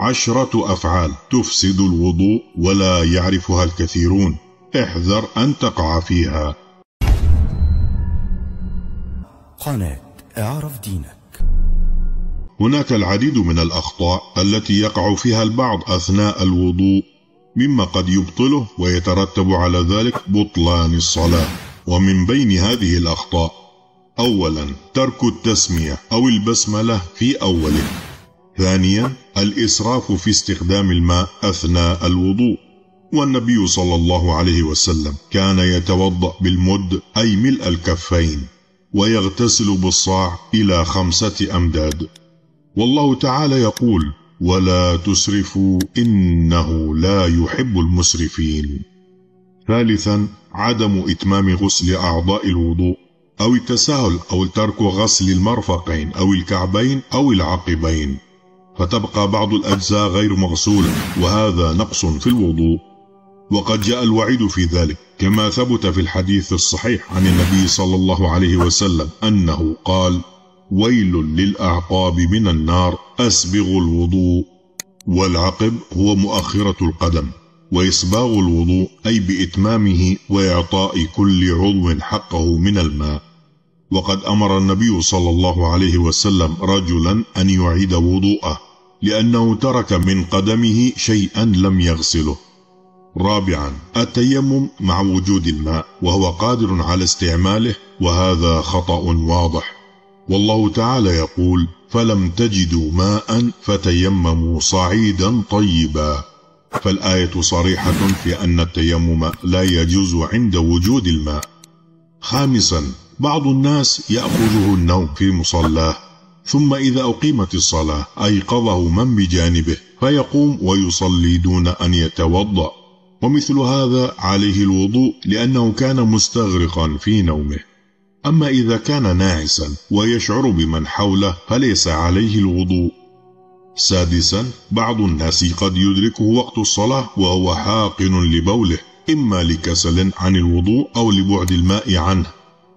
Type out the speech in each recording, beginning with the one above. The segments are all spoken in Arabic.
عشرة أفعال تفسد الوضوء ولا يعرفها الكثيرون احذر أن تقع فيها قناة اعرف دينك هناك العديد من الأخطاء التي يقع فيها البعض أثناء الوضوء مما قد يبطله ويترتب على ذلك بطلان الصلاة ومن بين هذه الأخطاء أولا ترك التسمية أو البسملة في أوله ثانيا الإسراف في استخدام الماء أثناء الوضوء والنبي صلى الله عليه وسلم كان يتوضأ بالمد أي ملء الكفين ويغتسل بالصاع إلى خمسة أمداد والله تعالى يقول ولا تسرفوا إنه لا يحب المسرفين ثالثا عدم إتمام غسل أعضاء الوضوء أو التساهل أو ترك غسل المرفقين أو الكعبين أو العقبين فتبقى بعض الأجزاء غير مغسولة وهذا نقص في الوضوء وقد جاء الوعيد في ذلك كما ثبت في الحديث الصحيح عن النبي صلى الله عليه وسلم أنه قال ويل للأعقاب من النار أسبغ الوضوء والعقب هو مؤخرة القدم وإصباغ الوضوء أي بإتمامه وإعطاء كل عضو حقه من الماء وقد أمر النبي صلى الله عليه وسلم رجلا أن يعيد وضوءه لأنه ترك من قدمه شيئا لم يغسله رابعا التيمم مع وجود الماء وهو قادر على استعماله وهذا خطأ واضح والله تعالى يقول فلم تجدوا ماء فتيمموا صعيدا طيبا فالآية صريحة في أن التيمم لا يجوز عند وجود الماء خامسا بعض الناس يأخذه النوم في مصلاه ثم إذا أقيمت الصلاة أيقظه من بجانبه فيقوم ويصلي دون أن يتوضأ ومثل هذا عليه الوضوء لأنه كان مستغرقا في نومه أما إذا كان ناعسا ويشعر بمن حوله فليس عليه الوضوء سادسا بعض الناس قد يدركه وقت الصلاة وهو حاقن لبوله إما لكسل عن الوضوء أو لبعد الماء عنه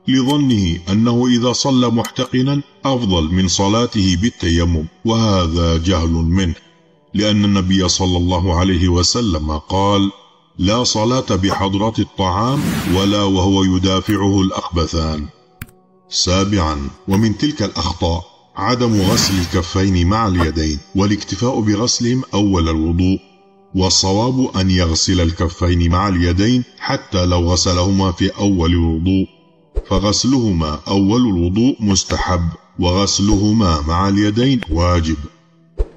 لظنه أنه إذا صلى محتقنا أفضل من صلاته بالتيمم وهذا جهل منه لأن النبي صلى الله عليه وسلم قال لا صلاة بحضرة الطعام ولا وهو يدافعه الأخبثان سابعا ومن تلك الأخطاء عدم غسل الكفين مع اليدين والاكتفاء بغسلهم أول الوضوء والصواب أن يغسل الكفين مع اليدين حتى لو غسلهما في أول الوضوء فغسلهما أول الوضوء مستحب وغسلهما مع اليدين واجب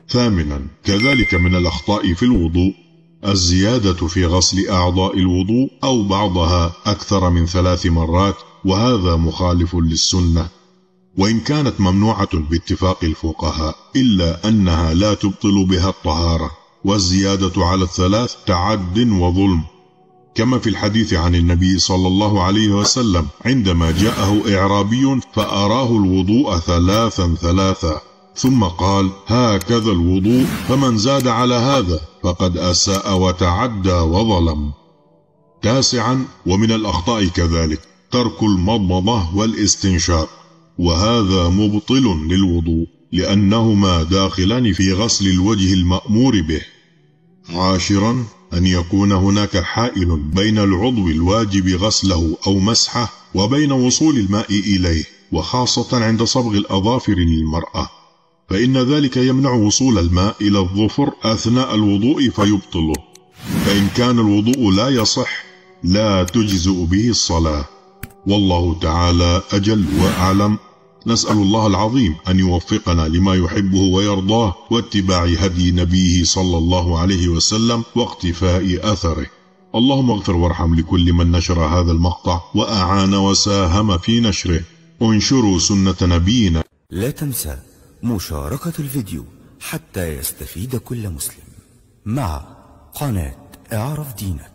ثامنا كذلك من الأخطاء في الوضوء الزيادة في غسل أعضاء الوضوء أو بعضها أكثر من ثلاث مرات وهذا مخالف للسنة وإن كانت ممنوعة باتفاق الفقهاء إلا أنها لا تبطل بها الطهارة والزيادة على الثلاث تعد وظلم كما في الحديث عن النبي صلى الله عليه وسلم عندما جاءه إعرابي فأراه الوضوء ثلاثا ثلاثا ثم قال هكذا الوضوء فمن زاد على هذا فقد أساء وتعدى وظلم تاسعا ومن الأخطاء كذلك ترك المضمضة والاستنشاق وهذا مبطل للوضوء لأنهما داخلان في غسل الوجه المأمور به عاشرا أن يكون هناك حائل بين العضو الواجب غسله أو مسحه وبين وصول الماء إليه وخاصة عند صبغ الأظافر للمرأة فإن ذلك يمنع وصول الماء إلى الظفر أثناء الوضوء فيبطله فإن كان الوضوء لا يصح لا تجزئ به الصلاة والله تعالى أجل وأعلم نسأل الله العظيم أن يوفقنا لما يحبه ويرضاه واتباع هدي نبيه صلى الله عليه وسلم واقتفاء أثره اللهم اغفر وارحم لكل من نشر هذا المقطع وأعان وساهم في نشره انشروا سنة نبينا لا تنسى مشاركة الفيديو حتى يستفيد كل مسلم مع قناة اعرف دينك